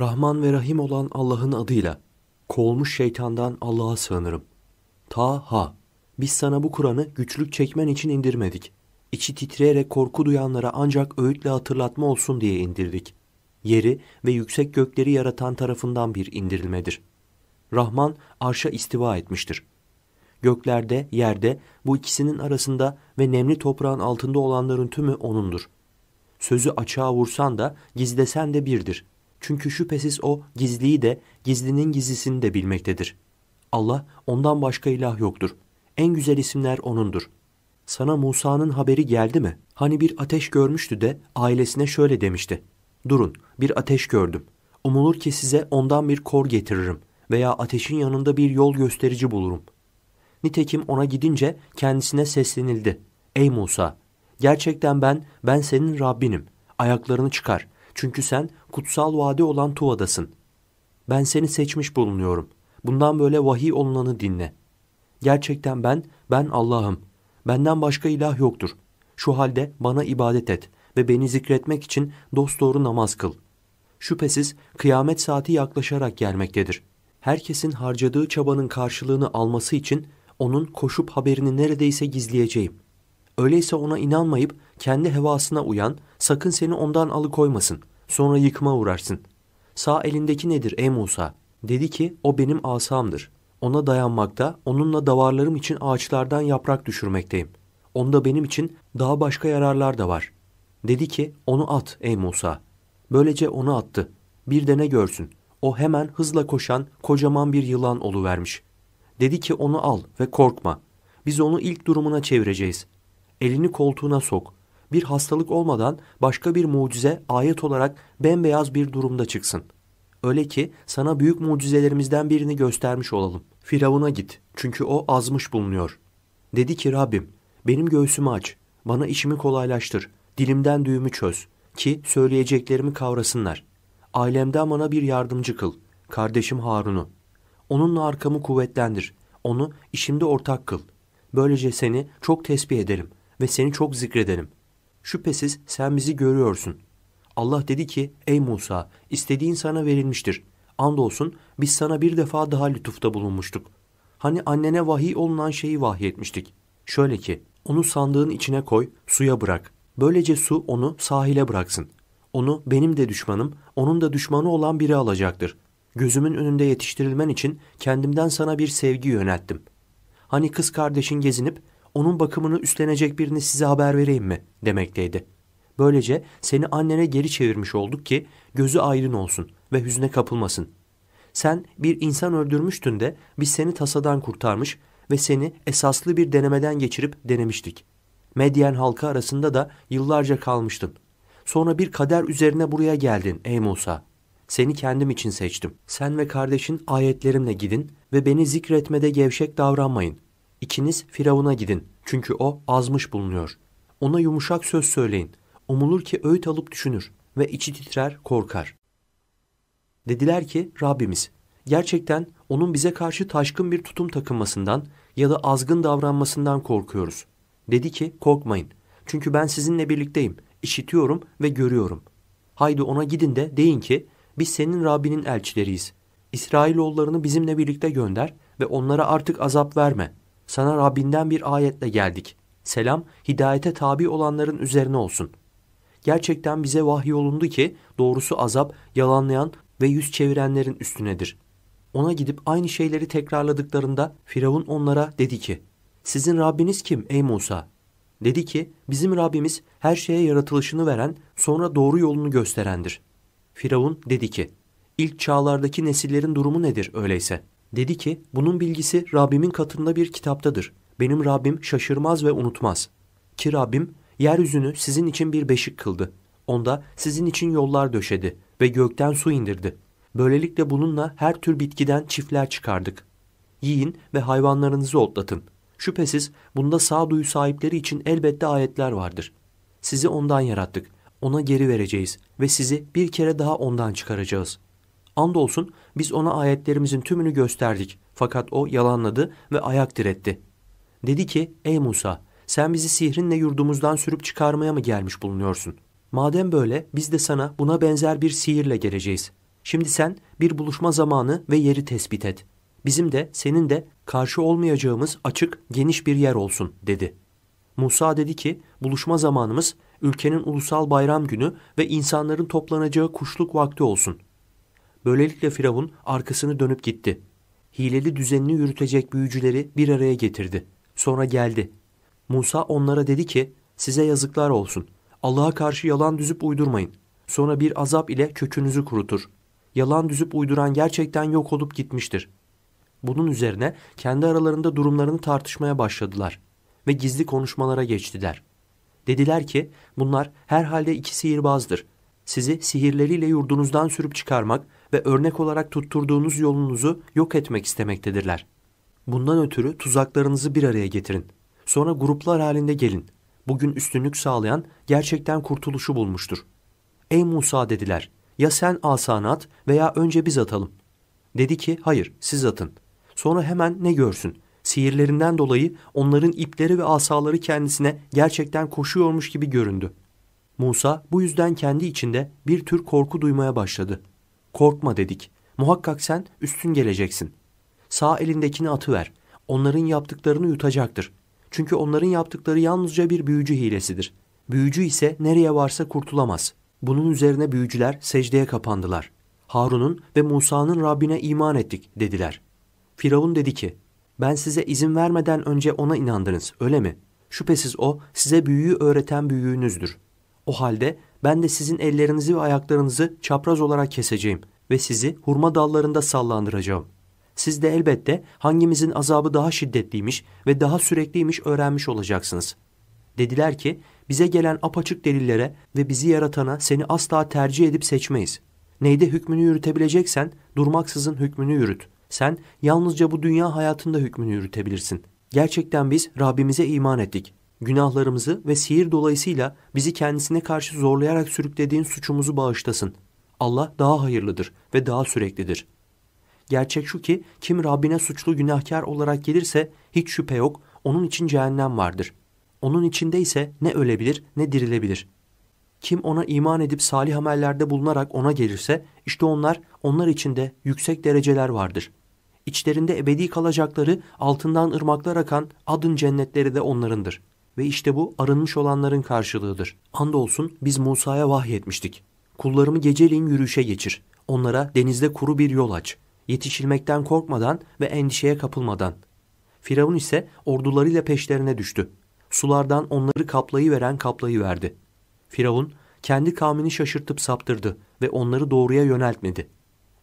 Rahman ve Rahim olan Allah'ın adıyla, kovulmuş şeytandan Allah'a sığınırım. Ta ha, biz sana bu Kur'an'ı güçlük çekmen için indirmedik. İçi titreyerek korku duyanlara ancak öğütle hatırlatma olsun diye indirdik. Yeri ve yüksek gökleri yaratan tarafından bir indirilmedir. Rahman arşa istiva etmiştir. Göklerde, yerde, bu ikisinin arasında ve nemli toprağın altında olanların tümü O'nundur. Sözü açığa vursan da, gizlesen de birdir.'' Çünkü şüphesiz o gizliyi de gizlinin gizlisini de bilmektedir. Allah ondan başka ilah yoktur. En güzel isimler onundur. Sana Musa'nın haberi geldi mi? Hani bir ateş görmüştü de ailesine şöyle demişti. Durun bir ateş gördüm. Umulur ki size ondan bir kor getiririm veya ateşin yanında bir yol gösterici bulurum. Nitekim ona gidince kendisine seslenildi. Ey Musa! Gerçekten ben, ben senin Rabbinim. Ayaklarını çıkar.'' Çünkü sen kutsal vadi olan Tuva'dasın. Ben seni seçmiş bulunuyorum. Bundan böyle vahiy olunanı dinle. Gerçekten ben, ben Allah'ım. Benden başka ilah yoktur. Şu halde bana ibadet et ve beni zikretmek için dosdoğru namaz kıl. Şüphesiz kıyamet saati yaklaşarak gelmektedir. Herkesin harcadığı çabanın karşılığını alması için onun koşup haberini neredeyse gizleyeceğim. Öyleyse ona inanmayıp kendi hevasına uyan Sakın seni ondan alıkoymasın. Sonra yıkıma uğrarsın. Sağ elindeki nedir ey Musa? Dedi ki o benim asamdır. Ona dayanmakta, onunla davarlarım için ağaçlardan yaprak düşürmekteyim. Onda benim için daha başka yararlar da var. Dedi ki onu at ey Musa. Böylece onu attı. Bir de ne görsün? O hemen hızla koşan kocaman bir yılan oluvermiş. Dedi ki onu al ve korkma. Biz onu ilk durumuna çevireceğiz. Elini koltuğuna sok bir hastalık olmadan başka bir mucize ayet olarak bembeyaz bir durumda çıksın. Öyle ki sana büyük mucizelerimizden birini göstermiş olalım. Firavun'a git çünkü o azmış bulunuyor. Dedi ki Rabbim benim göğsümü aç, bana işimi kolaylaştır, dilimden düğümü çöz ki söyleyeceklerimi kavrasınlar. Ailemden bana bir yardımcı kıl, kardeşim Harun'u. Onunla arkamı kuvvetlendir, onu işimde ortak kıl. Böylece seni çok tesbih ederim ve seni çok zikredelim şüphesiz sen bizi görüyorsun. Allah dedi ki ey Musa istediğin sana verilmiştir. Andolsun biz sana bir defa daha lütufta bulunmuştuk. Hani annene vahiy olunan şeyi vahyetmiştik. Şöyle ki onu sandığın içine koy suya bırak. Böylece su onu sahile bıraksın. Onu benim de düşmanım, onun da düşmanı olan biri alacaktır. Gözümün önünde yetiştirilmen için kendimden sana bir sevgi yönelttim. Hani kız kardeşin gezinip onun bakımını üstlenecek birini size haber vereyim mi demekteydi. Böylece seni annene geri çevirmiş olduk ki gözü aydın olsun ve hüzne kapılmasın. Sen bir insan öldürmüştün de biz seni tasadan kurtarmış ve seni esaslı bir denemeden geçirip denemiştik. Medyen halkı arasında da yıllarca kalmıştın. Sonra bir kader üzerine buraya geldin ey Musa. Seni kendim için seçtim. Sen ve kardeşin ayetlerimle gidin ve beni zikretmede gevşek davranmayın.'' İkiniz Firavun'a gidin çünkü o azmış bulunuyor. Ona yumuşak söz söyleyin. Umulur ki öğüt alıp düşünür ve içi titrer korkar. Dediler ki Rabbimiz gerçekten onun bize karşı taşkın bir tutum takınmasından ya da azgın davranmasından korkuyoruz. Dedi ki korkmayın çünkü ben sizinle birlikteyim, işitiyorum ve görüyorum. Haydi ona gidin de deyin ki biz senin Rabbinin elçileriyiz. İsrailoğullarını bizimle birlikte gönder ve onlara artık azap verme sana Rabbinden bir ayetle geldik. Selam hidayete tabi olanların üzerine olsun. Gerçekten bize vahiy olundu ki doğrusu azap yalanlayan ve yüz çevirenlerin üstünedir. Ona gidip aynı şeyleri tekrarladıklarında Firavun onlara dedi ki sizin Rabbiniz kim ey Musa? Dedi ki bizim Rabbimiz her şeye yaratılışını veren sonra doğru yolunu gösterendir. Firavun dedi ki İlk çağlardaki nesillerin durumu nedir öyleyse?'' Dedi ki bunun bilgisi Rabbimin katında bir kitaptadır. Benim Rabbim şaşırmaz ve unutmaz. Ki Rabbim yeryüzünü sizin için bir beşik kıldı. Onda sizin için yollar döşedi ve gökten su indirdi. Böylelikle bununla her tür bitkiden çiftler çıkardık. Yiyin ve hayvanlarınızı otlatın. Şüphesiz bunda sağduyu sahipleri için elbette ayetler vardır. Sizi ondan yarattık. Ona geri vereceğiz ve sizi bir kere daha ondan çıkaracağız. Andolsun biz ona ayetlerimizin tümünü gösterdik. Fakat o yalanladı ve ayak diretti. Dedi ki ey Musa sen bizi sihrinle yurdumuzdan sürüp çıkarmaya mı gelmiş bulunuyorsun? Madem böyle biz de sana buna benzer bir sihirle geleceğiz. Şimdi sen bir buluşma zamanı ve yeri tespit et. Bizim de senin de karşı olmayacağımız açık geniş bir yer olsun dedi. Musa dedi ki buluşma zamanımız ülkenin ulusal bayram günü ve insanların toplanacağı kuşluk vakti olsun. Böylelikle Firavun arkasını dönüp gitti. Hileli düzenini yürütecek büyücüleri bir araya getirdi. Sonra geldi. Musa onlara dedi ki size yazıklar olsun. Allah'a karşı yalan düzüp uydurmayın. Sonra bir azap ile kökünüzü kurutur. Yalan düzüp uyduran gerçekten yok olup gitmiştir. Bunun üzerine kendi aralarında durumlarını tartışmaya başladılar ve gizli konuşmalara geçtiler. Dediler ki bunlar herhalde iki sihirbazdır. Sizi sihirleriyle yurdunuzdan sürüp çıkarmak ve örnek olarak tutturduğunuz yolunuzu yok etmek istemektedirler. Bundan ötürü tuzaklarınızı bir araya getirin. Sonra gruplar halinde gelin. Bugün üstünlük sağlayan gerçekten kurtuluşu bulmuştur. Ey Musa dediler, ya sen asanı at veya önce biz atalım. Dedi ki hayır siz atın. Sonra hemen ne görsün? Sihirlerinden dolayı onların ipleri ve asaları kendisine gerçekten koşuyormuş gibi göründü. Musa bu yüzden kendi içinde bir tür korku duymaya başladı. Korkma dedik. Muhakkak sen üstün geleceksin. Sağ elindekini atıver. Onların yaptıklarını yutacaktır. Çünkü onların yaptıkları yalnızca bir büyücü hilesidir. Büyücü ise nereye varsa kurtulamaz. Bunun üzerine büyücüler secdeye kapandılar. Harun'un ve Musa'nın Rabbine iman ettik dediler. Firavun dedi ki, ben size izin vermeden önce ona inandınız öyle mi? Şüphesiz o size büyüyü öğreten büyüğünüzdür. O halde ben de sizin ellerinizi ve ayaklarınızı çapraz olarak keseceğim ve sizi hurma dallarında sallandıracağım. Siz de elbette hangimizin azabı daha şiddetliymiş ve daha sürekliymiş öğrenmiş olacaksınız. Dediler ki bize gelen apaçık delillere ve bizi yaratana seni asla tercih edip seçmeyiz. Neyde hükmünü yürütebileceksen durmaksızın hükmünü yürüt. Sen yalnızca bu dünya hayatında hükmünü yürütebilirsin. Gerçekten biz Rabbimize iman ettik Günahlarımızı ve sihir dolayısıyla bizi kendisine karşı zorlayarak sürüklediğin suçumuzu bağışlasın. Allah daha hayırlıdır ve daha süreklidir. Gerçek şu ki kim Rabbine suçlu günahkar olarak gelirse hiç şüphe yok onun için cehennem vardır. Onun içinde ise ne ölebilir ne dirilebilir. Kim ona iman edip salih amellerde bulunarak ona gelirse işte onlar onlar içinde yüksek dereceler vardır.'' İçlerinde ebedi kalacakları altından ırmaklar akan adın cennetleri de onlarındır ve işte bu arınmış olanların karşılığıdır. Andolsun biz Musa'ya vahyetmiştik. Kullarımı geceleyin yürüyüşe geçir. Onlara denizde kuru bir yol aç. Yetişilmekten korkmadan ve endişeye kapılmadan. Firavun ise ordularıyla peşlerine düştü. Sulardan onları kaplayıveren kaplayıverdi. Firavun kendi kavmini şaşırtıp saptırdı ve onları doğruya yöneltmedi.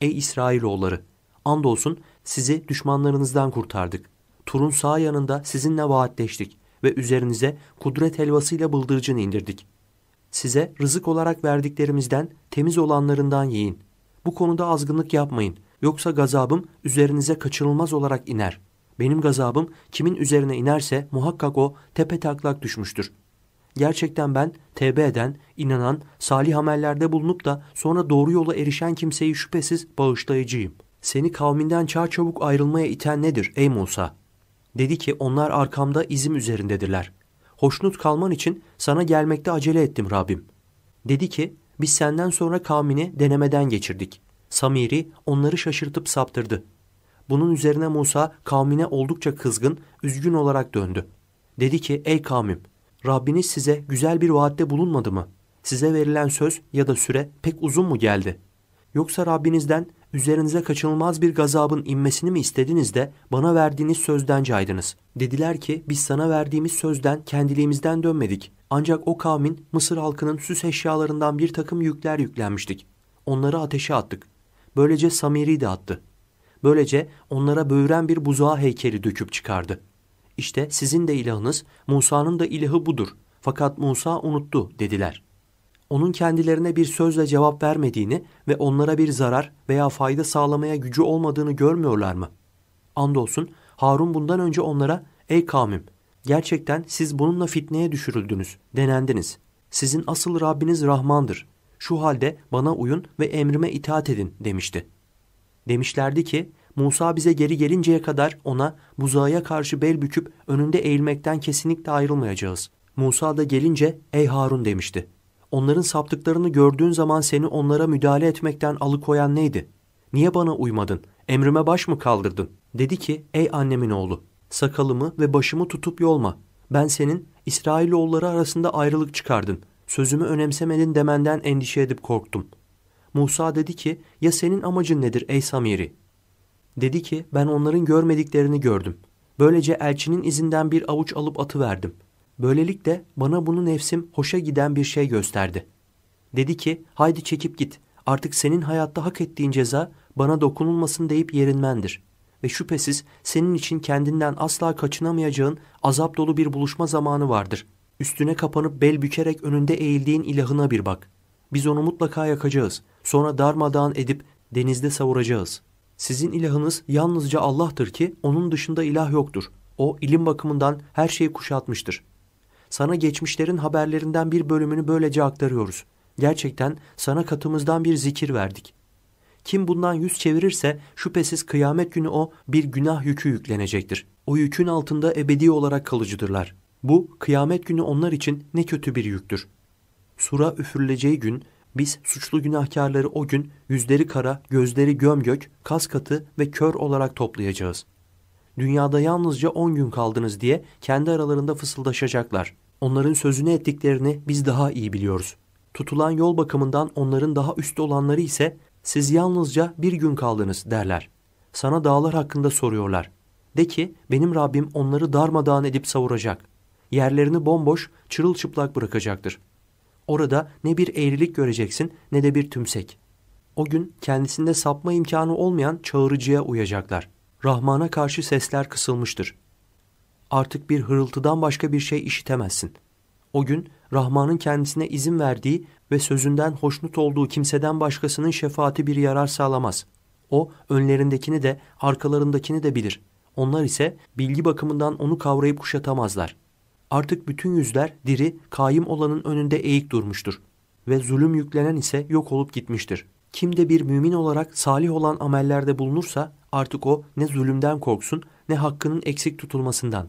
Ey İsrailoğulları! Andolsun sizi düşmanlarınızdan kurtardık. Tur'un sağ yanında sizinle vaatleştik ve üzerinize kudret helvasıyla bıldırcın indirdik. Size rızık olarak verdiklerimizden temiz olanlarından yiyin. Bu konuda azgınlık yapmayın. Yoksa gazabım üzerinize kaçınılmaz olarak iner. Benim gazabım kimin üzerine inerse muhakkak o tepe taklak düşmüştür. Gerçekten ben tevbe eden, inanan, salih amellerde bulunup da sonra doğru yola erişen kimseyi şüphesiz bağışlayıcıyım. Seni kavminden çarçabuk ayrılmaya iten nedir ey Musa?'' Dedi ki onlar arkamda izim üzerindedirler. Hoşnut kalman için sana gelmekte acele ettim Rabbim. Dedi ki biz senden sonra kavmini denemeden geçirdik. Samiri onları şaşırtıp saptırdı. Bunun üzerine Musa kavmine oldukça kızgın, üzgün olarak döndü. Dedi ki ey kavmim Rabbiniz size güzel bir vaatte bulunmadı mı? Size verilen söz ya da süre pek uzun mu geldi?'' Yoksa Rabbinizden üzerinize kaçınılmaz bir gazabın inmesini mi istediniz de bana verdiğiniz sözden caydınız? Dediler ki biz sana verdiğimiz sözden kendiliğimizden dönmedik. Ancak o kavmin Mısır halkının süs eşyalarından bir takım yükler yüklenmiştik. Onları ateşe attık. Böylece Samiri de attı. Böylece onlara böğüren bir buzağa heykeli döküp çıkardı. İşte sizin de ilahınız, Musa'nın da ilahı budur. Fakat Musa unuttu dediler.'' onun kendilerine bir sözle cevap vermediğini ve onlara bir zarar veya fayda sağlamaya gücü olmadığını görmüyorlar mı? Andolsun Harun bundan önce onlara ''Ey kavmim, gerçekten siz bununla fitneye düşürüldünüz, denendiniz. Sizin asıl Rabbiniz Rahmandır. Şu halde bana uyun ve emrime itaat edin.'' demişti. Demişlerdi ki Musa bize geri gelinceye kadar ona buzağa karşı bel büküp önünde eğilmekten kesinlikle ayrılmayacağız. Musa da gelince ''Ey Harun'' demişti. Onların saptıklarını gördüğün zaman seni onlara müdahale etmekten alıkoyan neydi? Niye bana uymadın? Emrime baş mı kaldırdın? Dedi ki ey annemin oğlu sakalımı ve başımı tutup yolma. Ben senin İsrailoğulları arasında ayrılık çıkardın. Sözümü önemsemedin demenden endişe edip korktum. Musa dedi ki ya senin amacın nedir ey Samiri? Dedi ki ben onların görmediklerini gördüm. Böylece elçinin izinden bir avuç alıp atıverdim.'' Böylelikle bana bunu nefsim hoşa giden bir şey gösterdi. Dedi ki haydi çekip git artık senin hayatta hak ettiğin ceza bana dokunulmasın deyip yerinmendir. Ve şüphesiz senin için kendinden asla kaçınamayacağın azap dolu bir buluşma zamanı vardır. Üstüne kapanıp bel bükerek önünde eğildiğin ilahına bir bak. Biz onu mutlaka yakacağız. Sonra darmadağın edip denizde savuracağız. Sizin ilahınız yalnızca Allah'tır ki onun dışında ilah yoktur. O ilim bakımından her şeyi kuşatmıştır.'' Sana geçmişlerin haberlerinden bir bölümünü böylece aktarıyoruz. Gerçekten sana katımızdan bir zikir verdik. Kim bundan yüz çevirirse şüphesiz kıyamet günü o bir günah yükü yüklenecektir. O yükün altında ebedi olarak kalıcıdırlar. Bu kıyamet günü onlar için ne kötü bir yüktür. Sura üfürüleceği gün biz suçlu günahkarları o gün yüzleri kara, gözleri gömgök, kas katı ve kör olarak toplayacağız.'' dünyada yalnızca 10 gün kaldınız diye kendi aralarında fısıldaşacaklar. Onların sözünü ettiklerini biz daha iyi biliyoruz. Tutulan yol bakımından onların daha üst olanları ise siz yalnızca bir gün kaldınız derler. Sana dağlar hakkında soruyorlar. De ki benim Rabbim onları darmadağın edip savuracak. Yerlerini bomboş, çırılçıplak bırakacaktır. Orada ne bir eğrilik göreceksin ne de bir tümsek. O gün kendisinde sapma imkanı olmayan çağırıcıya uyacaklar.'' Rahman'a karşı sesler kısılmıştır. Artık bir hırıltıdan başka bir şey işitemezsin. O gün Rahman'ın kendisine izin verdiği ve sözünden hoşnut olduğu kimseden başkasının şefaati bir yarar sağlamaz. O önlerindekini de arkalarındakini de bilir. Onlar ise bilgi bakımından onu kavrayıp kuşatamazlar. Artık bütün yüzler diri, kaim olanın önünde eğik durmuştur. Ve zulüm yüklenen ise yok olup gitmiştir. Kim de bir mümin olarak salih olan amellerde bulunursa Artık o ne zulümden korksun ne hakkının eksik tutulmasından.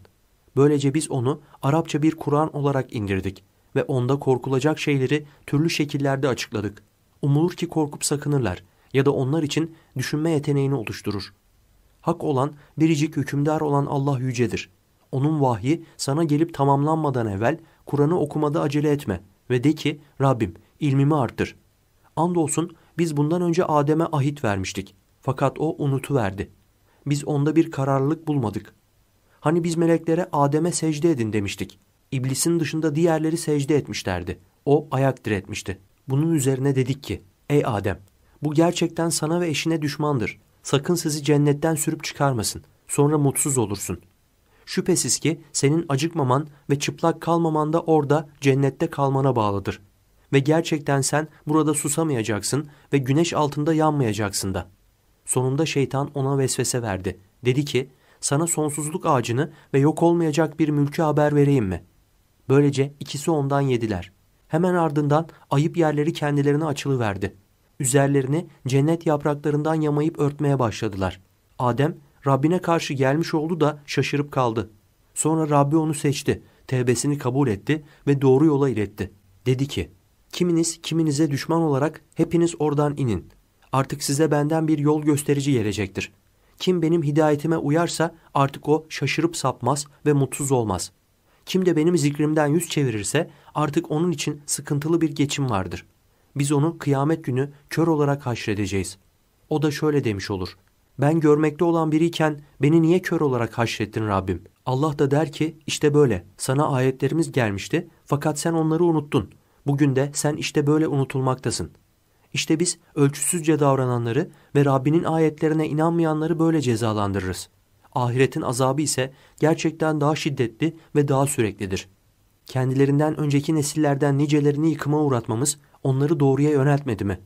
Böylece biz onu Arapça bir Kur'an olarak indirdik ve onda korkulacak şeyleri türlü şekillerde açıkladık. Umulur ki korkup sakınırlar ya da onlar için düşünme yeteneğini oluşturur. Hak olan, biricik hükümdar olan Allah yücedir. Onun vahyi sana gelip tamamlanmadan evvel Kur'an'ı okumada acele etme ve de ki Rabbim ilmimi arttır. Andolsun biz bundan önce Adem'e ahit vermiştik. Fakat o unutuverdi. Biz onda bir kararlılık bulmadık. Hani biz meleklere Adem'e secde edin demiştik. İblisin dışında diğerleri secde etmişlerdi. O ayak diretmişti. Bunun üzerine dedik ki, ey Adem, bu gerçekten sana ve eşine düşmandır. Sakın sizi cennetten sürüp çıkarmasın. Sonra mutsuz olursun. Şüphesiz ki senin acıkmaman ve çıplak kalmaman da orada cennette kalmana bağlıdır. Ve gerçekten sen burada susamayacaksın ve güneş altında yanmayacaksın da.'' Sonunda şeytan ona vesvese verdi. Dedi ki, sana sonsuzluk ağacını ve yok olmayacak bir mülkü haber vereyim mi? Böylece ikisi ondan yediler. Hemen ardından ayıp yerleri kendilerine açılıverdi. Üzerlerini cennet yapraklarından yamayıp örtmeye başladılar. Adem Rabbine karşı gelmiş oldu da şaşırıp kaldı. Sonra Rabbi onu seçti, tevbesini kabul etti ve doğru yola iletti. Dedi ki, kiminiz kiminize düşman olarak hepiniz oradan inin artık size benden bir yol gösterici gelecektir. Kim benim hidayetime uyarsa artık o şaşırıp sapmaz ve mutsuz olmaz. Kim de benim zikrimden yüz çevirirse artık onun için sıkıntılı bir geçim vardır. Biz onu kıyamet günü kör olarak haşredeceğiz. O da şöyle demiş olur. Ben görmekte olan biriyken beni niye kör olarak haşrettin Rabbim? Allah da der ki işte böyle sana ayetlerimiz gelmişti fakat sen onları unuttun. Bugün de sen işte böyle unutulmaktasın.'' İşte biz ölçüsüzce davrananları ve Rabbinin ayetlerine inanmayanları böyle cezalandırırız. Ahiretin azabı ise gerçekten daha şiddetli ve daha süreklidir. Kendilerinden önceki nesillerden nicelerini yıkıma uğratmamız onları doğruya yöneltmedi mi?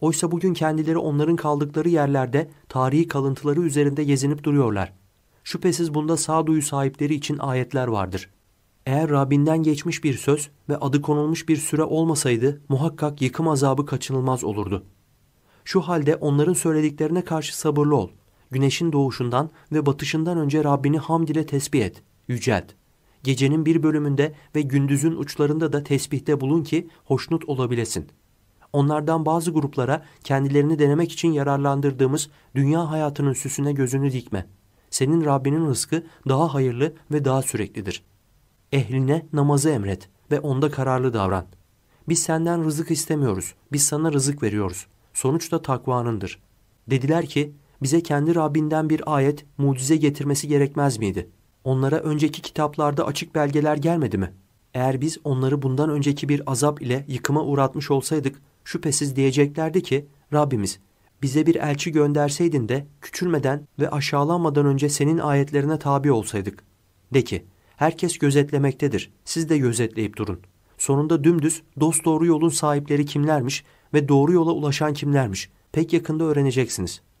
Oysa bugün kendileri onların kaldıkları yerlerde tarihi kalıntıları üzerinde gezinip duruyorlar. Şüphesiz bunda sağduyu sahipleri için ayetler vardır.'' Eğer Rabbinden geçmiş bir söz ve adı konulmuş bir süre olmasaydı muhakkak yıkım azabı kaçınılmaz olurdu. Şu halde onların söylediklerine karşı sabırlı ol. Güneşin doğuşundan ve batışından önce Rabbini hamd ile tesbih et, yücelt. Gecenin bir bölümünde ve gündüzün uçlarında da tesbihte bulun ki hoşnut olabilesin. Onlardan bazı gruplara kendilerini denemek için yararlandırdığımız dünya hayatının süsüne gözünü dikme. Senin Rabbinin rızkı daha hayırlı ve daha süreklidir.'' ehline namazı emret ve onda kararlı davran. Biz senden rızık istemiyoruz, biz sana rızık veriyoruz. Sonuç da takvanındır. Dediler ki, bize kendi Rabbinden bir ayet, mucize getirmesi gerekmez miydi? Onlara önceki kitaplarda açık belgeler gelmedi mi? Eğer biz onları bundan önceki bir azap ile yıkıma uğratmış olsaydık, şüphesiz diyeceklerdi ki, Rabbimiz bize bir elçi gönderseydin de küçülmeden ve aşağılanmadan önce senin ayetlerine tabi olsaydık. De ki, Herkes gözetlemektedir. Siz de gözetleyip durun. Sonunda dümdüz dost doğru yolun sahipleri kimlermiş ve doğru yola ulaşan kimlermiş pek yakında öğreneceksiniz.''